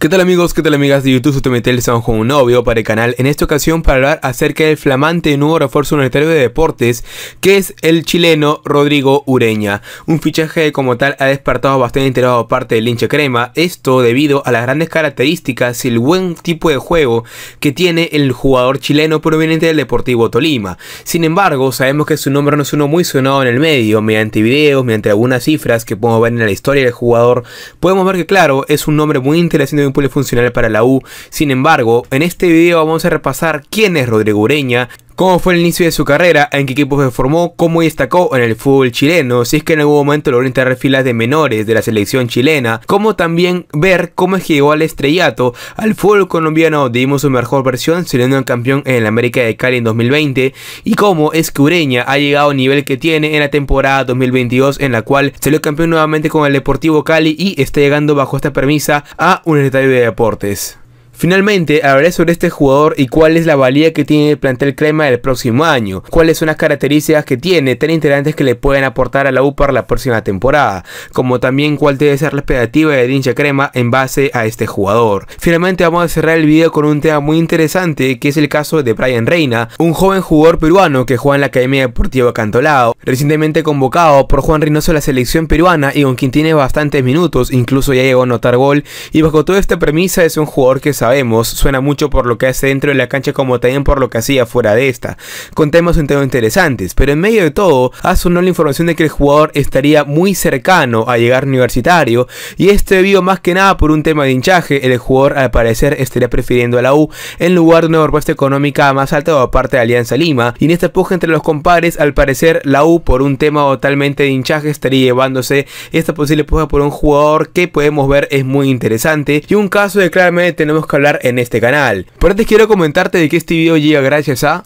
¿Qué tal amigos? ¿Qué tal amigas de YouTube? Soy estamos con un novio para el canal. En esta ocasión para hablar acerca del flamante nuevo refuerzo unitario de deportes que es el chileno Rodrigo Ureña. Un fichaje como tal ha despertado bastante interés parte del hincha crema. Esto debido a las grandes características y el buen tipo de juego que tiene el jugador chileno proveniente del Deportivo Tolima. Sin embargo, sabemos que su nombre no es uno muy sonado en el medio. Mediante videos, mediante algunas cifras que podemos ver en la historia del jugador, podemos ver que claro, es un nombre muy interesante un funcional para la U. Sin embargo, en este video vamos a repasar quién es Rodrigo Ureña, cómo fue el inicio de su carrera, en qué equipo se formó, cómo destacó en el fútbol chileno, si es que en algún momento logró entrar filas de menores de la selección chilena, Cómo también ver cómo es que llegó al estrellato, al fútbol colombiano dimos su mejor versión, siendo un campeón en el América de Cali en 2020, y cómo es que Ureña ha llegado al nivel que tiene en la temporada 2022 en la cual salió campeón nuevamente con el Deportivo Cali y está llegando bajo esta premisa a un estadio de deportes. Finalmente, hablaré sobre este jugador y cuál es la valía que tiene el plantel crema del próximo año, cuáles son las características que tiene, tan interesantes que le pueden aportar a la U para la próxima temporada, como también cuál debe ser la expectativa de Dincha crema en base a este jugador. Finalmente vamos a cerrar el video con un tema muy interesante que es el caso de Brian Reina, un joven jugador peruano que juega en la Academia Deportiva Cantolao, recientemente convocado por Juan Reynoso a la selección peruana y con quien tiene bastantes minutos, incluso ya llegó a notar gol y bajo toda esta premisa es un jugador que sabe suena mucho por lo que hace dentro de la cancha como también por lo que hacía fuera de esta, con temas un tema interesantes, pero en medio de todo, ha la información de que el jugador estaría muy cercano a llegar universitario, y este debido más que nada por un tema de hinchaje, el jugador al parecer estaría prefiriendo a la U en lugar de una propuesta económica más alta o aparte de Alianza Lima, y en esta puja entre los compares, al parecer la U por un tema totalmente de hinchaje estaría llevándose esta posible puja por un jugador que podemos ver es muy interesante, y un caso de claramente tenemos que hablar en este canal. Pero antes quiero comentarte de que este video llega gracias a...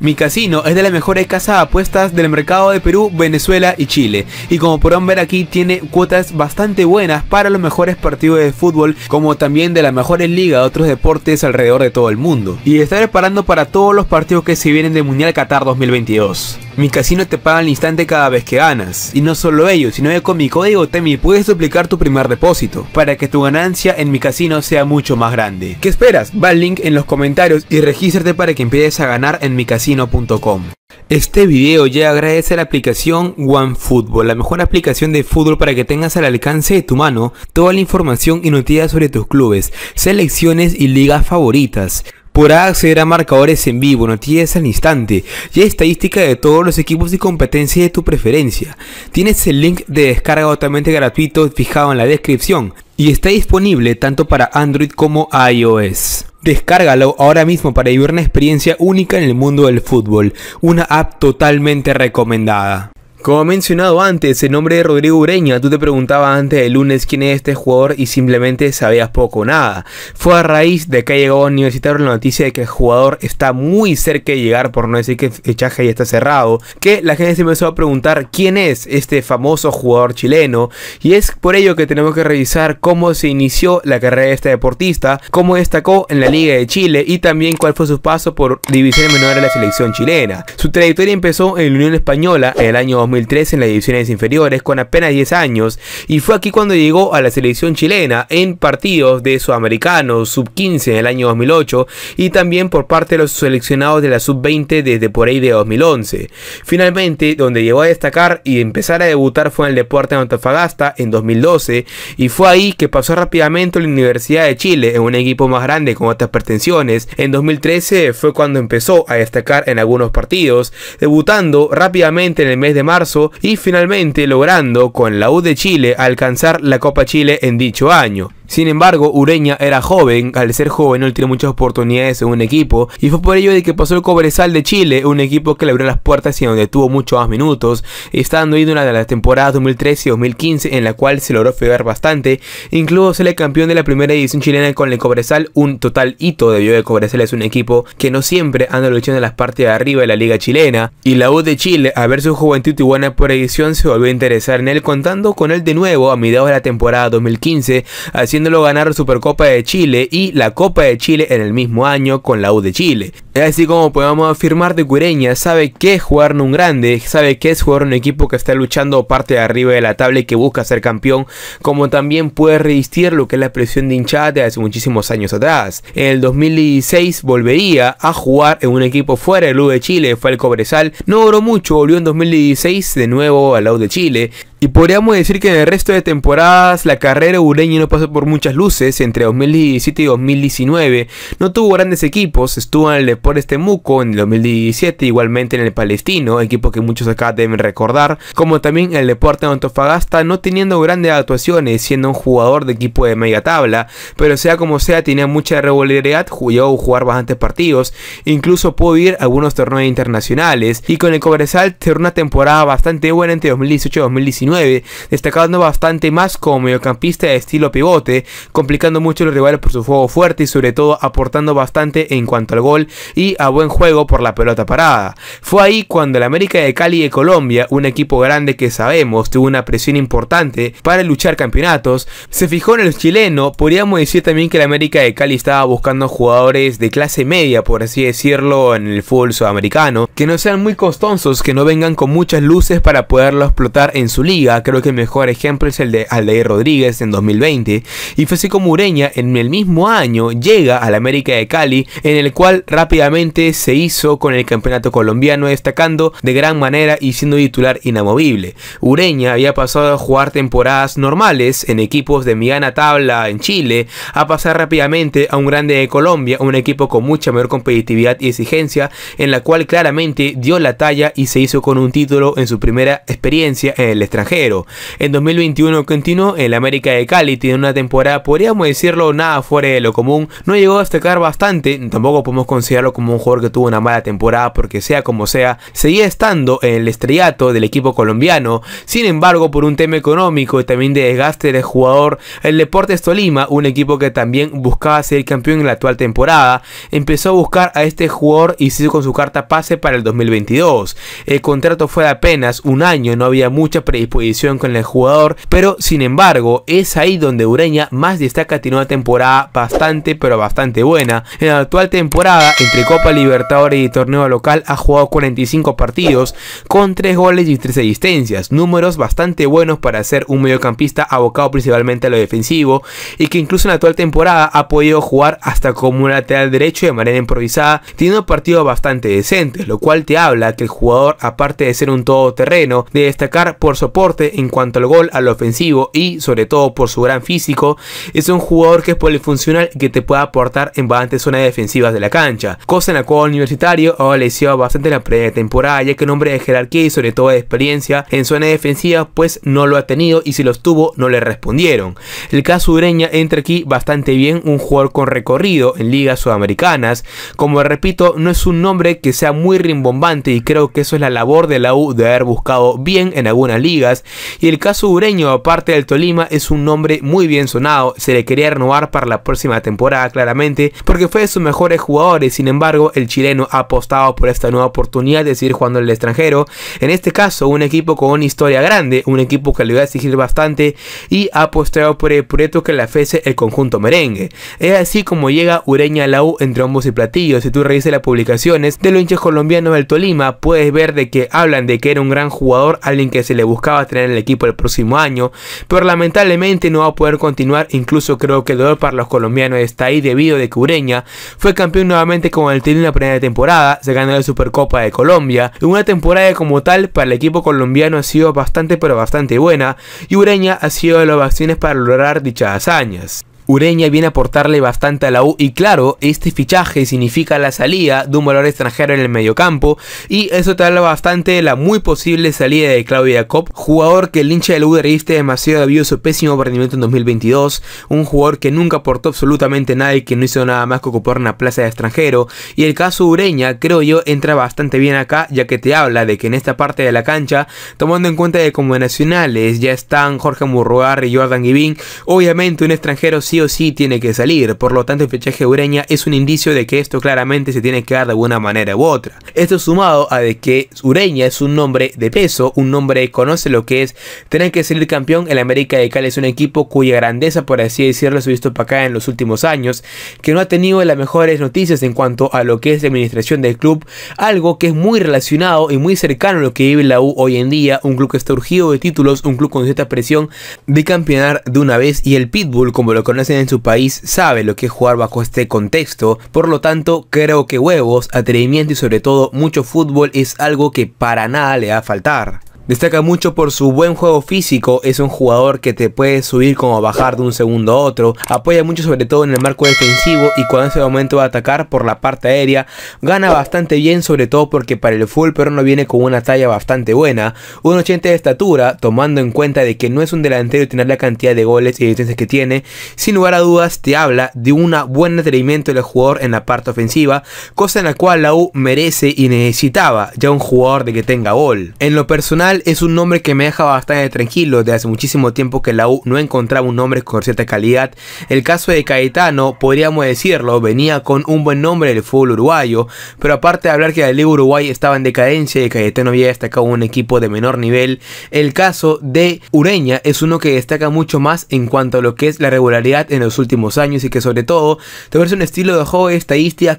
Mi casino es de las mejores casas de apuestas del mercado de Perú, Venezuela y Chile. Y como podrán ver aquí tiene cuotas bastante buenas para los mejores partidos de fútbol, como también de las mejores ligas de otros deportes alrededor de todo el mundo. Y está preparando para todos los partidos que se vienen del Mundial Qatar 2022. Mi casino te paga al instante cada vez que ganas. Y no solo ello, sino que con mi código TEMI puedes duplicar tu primer depósito para que tu ganancia en mi casino sea mucho más grande. ¿Qué esperas? Va al link en los comentarios y regístrate para que empieces a ganar en micasino.com. Este video ya agradece la aplicación OneFootball, la mejor aplicación de fútbol para que tengas al alcance de tu mano toda la información y noticias sobre tus clubes, selecciones y ligas favoritas podrá acceder a marcadores en vivo, noticias al instante y estadística de todos los equipos y competencia de tu preferencia. Tienes el link de descarga totalmente gratuito fijado en la descripción y está disponible tanto para Android como iOS. Descárgalo ahora mismo para vivir una experiencia única en el mundo del fútbol, una app totalmente recomendada. Como he mencionado antes, el nombre de Rodrigo Ureña, tú te preguntabas antes del lunes quién es este jugador y simplemente sabías poco o nada. Fue a raíz de que llegó a Universitario la noticia de que el jugador está muy cerca de llegar, por no decir que el fichaje ya está cerrado, que la gente se empezó a preguntar quién es este famoso jugador chileno. Y es por ello que tenemos que revisar cómo se inició la carrera de este deportista, cómo destacó en la Liga de Chile y también cuál fue su paso por división menor de la selección chilena. Su trayectoria empezó en la Unión Española en el año 2000 2013 en las divisiones inferiores con apenas 10 años y fue aquí cuando llegó a la selección chilena en partidos de sudamericanos sub-15 en el año 2008 y también por parte de los seleccionados de la sub-20 desde por ahí de 2011. Finalmente, donde llegó a destacar y empezar a debutar fue en el Deporte de Antofagasta en 2012 y fue ahí que pasó rápidamente a la Universidad de Chile en un equipo más grande con otras pretensiones. En 2013 fue cuando empezó a destacar en algunos partidos, debutando rápidamente en el mes de marzo y finalmente logrando con la U de Chile alcanzar la Copa Chile en dicho año. Sin embargo, Ureña era joven, al ser joven no tiene muchas oportunidades en un equipo, y fue por ello de que pasó el Cobresal de Chile, un equipo que le abrió las puertas y donde tuvo muchos más minutos, estando ahí durante las temporadas 2013 y 2015, en la cual se logró pegar bastante, incluso se le campeón de la primera edición chilena con el Cobresal, un total hito debido de Cobresal es un equipo que no siempre anda luchando en las partes de arriba de la liga chilena, y la U de Chile, a ver su juventud y buena edición se volvió a interesar en él, contando con él de nuevo a mediados de la temporada 2015, así haciéndolo ganar Supercopa de Chile y la Copa de Chile en el mismo año con la U de Chile así como podemos afirmar de Cureña, sabe que es jugar en un grande, sabe qué es jugar en un equipo que está luchando parte de arriba de la tabla y que busca ser campeón, como también puede resistir lo que es la presión de hinchada de hace muchísimos años atrás. En el 2016 volvería a jugar en un equipo fuera del U de Chile, fue el Cobresal, no duró mucho, volvió en 2016 de nuevo al U de Chile, y podríamos decir que en el resto de temporadas la carrera ureña no pasó por muchas luces entre 2017 y 2019. No tuvo grandes equipos, estuvo en el por este muco, en el 2017, igualmente en el Palestino, equipo que muchos acá deben recordar, como también el Deporte de Antofagasta, no teniendo grandes actuaciones, siendo un jugador de equipo de media tabla, pero sea como sea, tenía mucha regularidad, jugó jugar bastantes partidos, incluso pudo ir a algunos torneos internacionales, y con el Cobresal tuvo una temporada bastante buena entre 2018 y 2019, destacando bastante más como mediocampista de estilo pivote, complicando mucho los rivales por su juego fuerte y sobre todo aportando bastante en cuanto al gol y a buen juego por la pelota parada. Fue ahí cuando el América de Cali de Colombia, un equipo grande que sabemos tuvo una presión importante para luchar campeonatos, se fijó en el chileno, podríamos decir también que el América de Cali estaba buscando jugadores de clase media, por así decirlo, en el fútbol sudamericano, que no sean muy costosos, que no vengan con muchas luces para poderlo explotar en su liga, creo que el mejor ejemplo es el de Aldair Rodríguez en 2020, y fue así como Ureña en el mismo año llega al América de Cali, en el cual rápidamente se hizo con el campeonato colombiano destacando de gran manera y siendo titular inamovible. Ureña había pasado a jugar temporadas normales en equipos de migana tabla en Chile, a pasar rápidamente a un grande de Colombia, un equipo con mucha mayor competitividad y exigencia, en la cual claramente dio la talla y se hizo con un título en su primera experiencia en el extranjero. En 2021 continuó en la América de Cali, tiene una temporada, podríamos decirlo, nada fuera de lo común, no llegó a destacar bastante, tampoco podemos considerarlo como un jugador que tuvo una mala temporada, porque sea como sea, seguía estando en el estrellato del equipo colombiano. Sin embargo, por un tema económico y también de desgaste del jugador, el Deportes Tolima, un equipo que también buscaba ser campeón en la actual temporada, empezó a buscar a este jugador y se hizo con su carta pase para el 2022. El contrato fue de apenas un año, no había mucha predisposición con el jugador, pero sin embargo, es ahí donde Ureña más destaca tiene una temporada bastante, pero bastante buena. En la actual temporada, entre Copa Libertadores y torneo local ha jugado 45 partidos con 3 goles y 13 asistencias, números bastante buenos para ser un mediocampista abocado principalmente a lo defensivo y que incluso en la actual temporada ha podido jugar hasta como un lateral derecho de manera improvisada, teniendo partidos bastante decentes, lo cual te habla que el jugador aparte de ser un todoterreno, de destacar por soporte en cuanto al gol, al ofensivo y sobre todo por su gran físico, es un jugador que es polifuncional y que te puede aportar en bastantes zonas defensivas de la cancha en la cual Universitario hizo bastante la temporada ya que el nombre de jerarquía y sobre todo de experiencia en zona defensiva, pues no lo ha tenido y si los tuvo, no le respondieron. El caso Ureña entra aquí bastante bien, un jugador con recorrido en ligas sudamericanas. Como repito, no es un nombre que sea muy rimbombante y creo que eso es la labor de la U de haber buscado bien en algunas ligas. Y el caso Ureño, aparte del Tolima, es un nombre muy bien sonado, se le quería renovar para la próxima temporada claramente, porque fue de sus mejores jugadores, sin embargo, el chileno ha apostado por esta nueva oportunidad de seguir jugando en el extranjero. En este caso, un equipo con una historia grande, un equipo que le va a exigir bastante y ha apostado por el eh, proyecto que le ofrece el conjunto merengue. Es así como llega Ureña a la U entre hombos y platillos. Si tú revisas las publicaciones de los hinchas colombianos del Tolima, puedes ver de que hablan de que era un gran jugador, alguien que se le buscaba tener en el equipo el próximo año, pero lamentablemente no va a poder continuar. Incluso creo que el dolor para los colombianos está ahí debido de que Ureña fue campeón nuevamente con con el tiene en la primera temporada, se ganó la Supercopa de Colombia, una temporada como tal para el equipo colombiano ha sido bastante pero bastante buena y Ureña ha sido de las acciones para lograr dichas hazañas. Ureña viene a aportarle bastante a la U y claro, este fichaje significa la salida de un valor extranjero en el mediocampo y eso te habla bastante de la muy posible salida de Claudia Jacob, jugador que el hincha de la U reviste demasiado debido su pésimo rendimiento en 2022, un jugador que nunca aportó absolutamente nada y que no hizo nada más que ocupar una plaza de extranjero y el caso Ureña creo yo entra bastante bien acá ya que te habla de que en esta parte de la cancha, tomando en cuenta de como nacionales ya están Jorge Murrugar y Jordan Givín, obviamente un extranjero sí o tiene que salir, por lo tanto el fichaje de Ureña es un indicio de que esto claramente se tiene que dar de alguna manera u otra. Esto sumado a de que Ureña es un nombre de peso, un nombre que conoce lo que es tener que salir campeón, el América de Cali es un equipo cuya grandeza por así decirlo se ha visto para acá en los últimos años, que no ha tenido las mejores noticias en cuanto a lo que es la administración del club, algo que es muy relacionado y muy cercano a lo que vive la U hoy en día, un club que está urgido de títulos, un club con cierta presión de campeonar de una vez y el Pitbull como lo conoce en su país sabe lo que es jugar bajo este contexto, por lo tanto creo que huevos, atrevimiento y sobre todo mucho fútbol es algo que para nada le va a faltar. Destaca mucho por su buen juego físico, es un jugador que te puede subir como bajar de un segundo a otro, apoya mucho sobre todo en el marco defensivo y cuando es el momento a atacar por la parte aérea, gana bastante bien sobre todo porque para el full no viene con una talla bastante buena, un 80 de estatura, tomando en cuenta de que no es un delantero y tener la cantidad de goles y distancias que tiene, sin lugar a dudas te habla de un buen atrevimiento del jugador en la parte ofensiva, cosa en la cual la U merece y necesitaba ya un jugador de que tenga gol. En lo personal es un nombre que me deja bastante tranquilo. de hace muchísimo tiempo que la U no encontraba un nombre con cierta calidad. El caso de Caetano, podríamos decirlo, venía con un buen nombre del fútbol uruguayo. Pero aparte de hablar que la Liga Uruguay estaba en decadencia y Cayetano había destacado un equipo de menor nivel, el caso de Ureña es uno que destaca mucho más en cuanto a lo que es la regularidad en los últimos años y que sobre todo te ofrece un estilo de juego y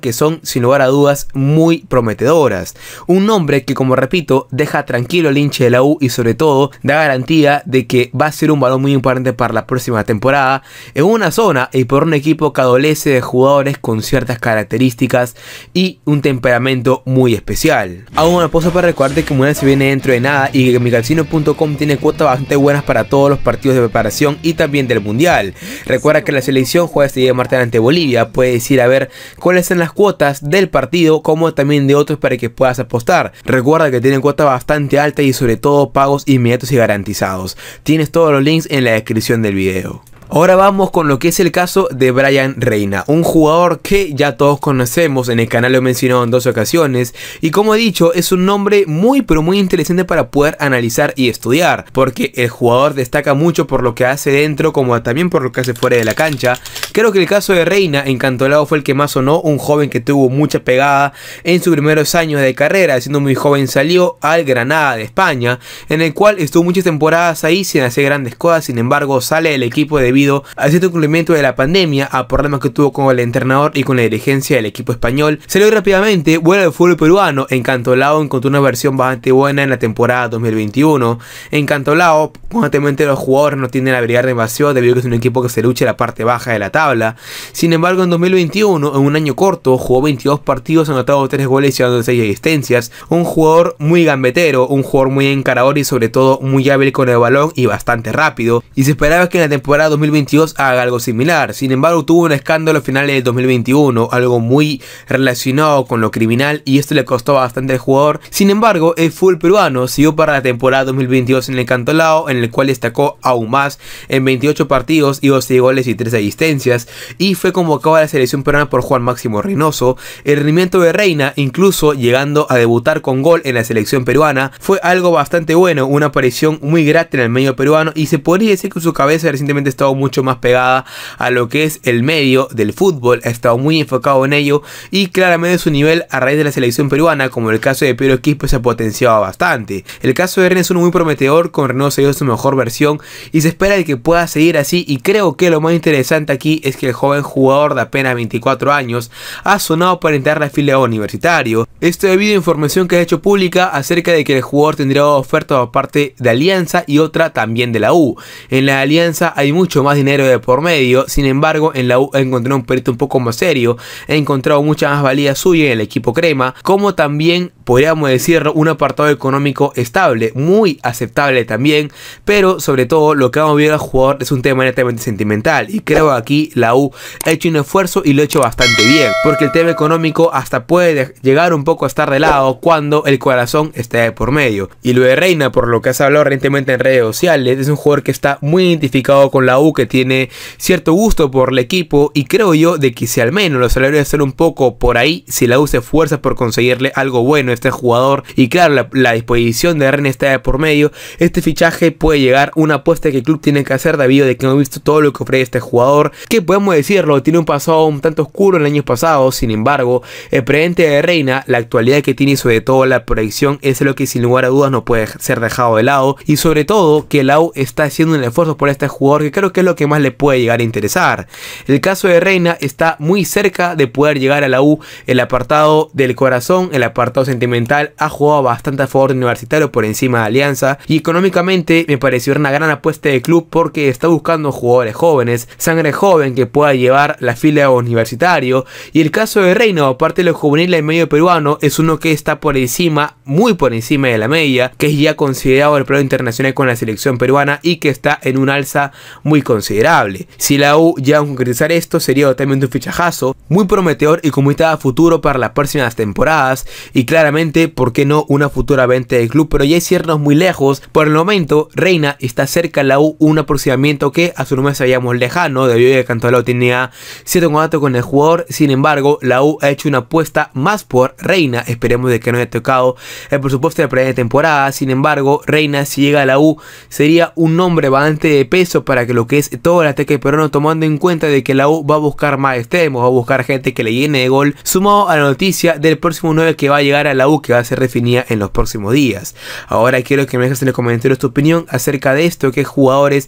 que son sin lugar a dudas muy prometedoras. Un nombre que como repito deja tranquilo al hinche de la U y sobre todo da garantía de que va a ser un balón muy importante para la próxima temporada en una zona y por un equipo que adolece de jugadores con ciertas características y un temperamento muy especial. Aún ah, una pausa para recordarte que Mundial se viene dentro de nada y que micalcino.com tiene cuotas bastante buenas para todos los partidos de preparación y también del Mundial. Recuerda que la selección juega este día de martes ante Bolivia, puedes ir a ver cuáles son las cuotas del partido como también de otros para que puedas apostar. Recuerda que tienen cuotas bastante altas y sobre todos pagos inmediatos y garantizados. Tienes todos los links en la descripción del video. Ahora vamos con lo que es el caso de Brian Reina, un jugador que ya todos conocemos, en el canal lo he mencionado en dos ocasiones, y como he dicho, es un nombre muy pero muy interesante para poder analizar y estudiar, porque el jugador destaca mucho por lo que hace dentro como también por lo que hace fuera de la cancha. Creo que el caso de Reina Encantolado fue el que más sonó, un joven que tuvo mucha pegada en sus primeros años de carrera, siendo muy joven salió al Granada de España, en el cual estuvo muchas temporadas ahí sin hacer grandes cosas, sin embargo sale del equipo de debido a cierto cumplimiento de la pandemia, a problemas que tuvo con el entrenador y con la dirigencia del equipo español, se salió rápidamente, vuelve al fútbol peruano, en encontró una versión bastante buena en la temporada 2021. En Cantolao, constantemente los jugadores no tienen la habilidad de evasión debido a que es un equipo que se lucha en la parte baja de la tabla. Sin embargo, en 2021, en un año corto, jugó 22 partidos, anotado 3 goles y dando 6 asistencias. Un jugador muy gambetero, un jugador muy encarador y sobre todo muy hábil con el balón y bastante rápido. Y se esperaba que en la temporada 2021 2022 haga algo similar. Sin embargo, tuvo un escándalo a finales del 2021, algo muy relacionado con lo criminal y esto le costó bastante al jugador. Sin embargo, el fútbol peruano siguió para la temporada 2022 en el Cantolao, en el cual destacó aún más en 28 partidos y 12 goles y 3 asistencias y fue convocado a la selección peruana por Juan Máximo Reynoso. El rendimiento de Reina, incluso llegando a debutar con gol en la selección peruana, fue algo bastante bueno, una aparición muy grata en el medio peruano y se podría decir que su cabeza recientemente estaba mucho más pegada a lo que es el medio del fútbol, ha estado muy enfocado en ello y claramente su nivel a raíz de la selección peruana, como el caso de Pedro Quispe, se ha potenciado bastante. El caso de René es uno muy prometedor, con Renault ha dio su mejor versión y se espera de que pueda seguir así y creo que lo más interesante aquí es que el joven jugador de apenas 24 años ha sonado para entrar a la fila universitario. Esto debido a información que ha hecho pública acerca de que el jugador tendría oferta aparte de Alianza y otra también de la U. En la Alianza hay mucho más dinero de por medio. Sin embargo, en la U he encontrado un perito un poco más serio. He encontrado mucha más valía suya en el equipo crema. Como también, podríamos decirlo, un apartado económico estable. Muy aceptable también. Pero sobre todo, lo que vamos a ver al jugador es un tema netamente sentimental. Y creo que aquí la U ha hecho un esfuerzo y lo ha hecho bastante bien. Porque el tema económico hasta puede llegar un poco a estar de lado cuando el corazón está de por medio. Y lo de Reina, por lo que has hablado recientemente en redes sociales, es un jugador que está muy identificado con la U que tiene cierto gusto por el equipo y creo yo de que si al menos los salarios ser un poco por ahí, si la U se esfuerza por conseguirle algo bueno a este jugador y claro, la, disposición de Reina está por medio, este fichaje puede llegar una apuesta que el club tiene que hacer debido de que no hemos visto todo lo que ofrece este jugador, que podemos decirlo, tiene un pasado un tanto oscuro en el año pasado, sin embargo, el presente de Reina, la actualidad que tiene y sobre todo la proyección es lo que sin lugar a dudas no puede ser dejado de lado y sobre todo que la está haciendo un esfuerzo por este jugador que creo que lo que más le puede llegar a interesar. El caso de Reina está muy cerca de poder llegar a la U. El apartado del corazón, el apartado sentimental, ha jugado bastante a favor de Universitario por encima de Alianza. Y económicamente me pareció una gran apuesta de club porque está buscando jugadores jóvenes, sangre joven que pueda llevar la fila universitario. Y el caso de Reina, aparte de lo juvenil en medio peruano, es uno que está por encima, muy por encima de la media, que es ya considerado el pro internacional con la selección peruana y que está en un alza muy considerable. Si la U ya a concretizar esto, sería totalmente un fichajazo, muy prometedor y con mitad a futuro para las próximas temporadas y claramente, ¿por qué no una futura venta del club? Pero ya es muy lejos. Por el momento, Reina está cerca de la U, un aproximamiento que a su nombre sabíamos lejano, debido a que Cantolao tenía cierto contacto con el jugador. Sin embargo, la U ha hecho una apuesta más por Reina, esperemos de que no haya tocado el presupuesto de la primera temporada. Sin embargo, Reina, si llega a la U, sería un nombre bastante de peso para que lo que es todo el ataque no tomando en cuenta de que la U va a buscar más extremos, va a buscar gente que le llene de gol, sumado a la noticia del próximo 9 que va a llegar a la U que va a ser definida en los próximos días. Ahora quiero que me dejes en los comentarios tu opinión acerca de esto, que jugadores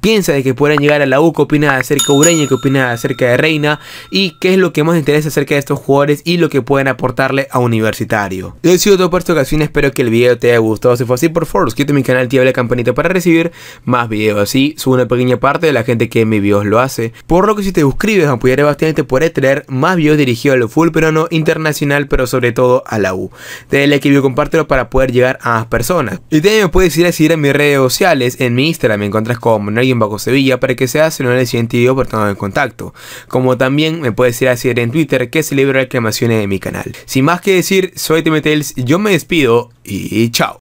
piensa de que puedan llegar a la U, que opina acerca de Ureña, qué opina acerca de Reina y qué es lo que más interesa acerca de estos jugadores y lo que pueden aportarle a Universitario. Yo he sido todo por esta ocasión, espero que el video te haya gustado. Si fue así, por favor, suscríbete a mi canal, activa la campanita para recibir más videos así. Subo una pequeña parte de la gente que en mis videos lo hace. Por lo que si te suscribes, apoyaré bastante, por traer más videos dirigidos lo full pero no internacional, pero sobre todo a la U. Dale like y video, compártelo para poder llegar a más personas. Y también me puedes ir a seguir en mis redes sociales. En mi Instagram me encuentras como en Bajo Sevilla para que sea en el siguiente video tomar en contacto. Como también me puedes ir a seguir en Twitter que celebro reclamaciones de mi canal. Sin más que decir, soy Timetales, yo me despido y chao.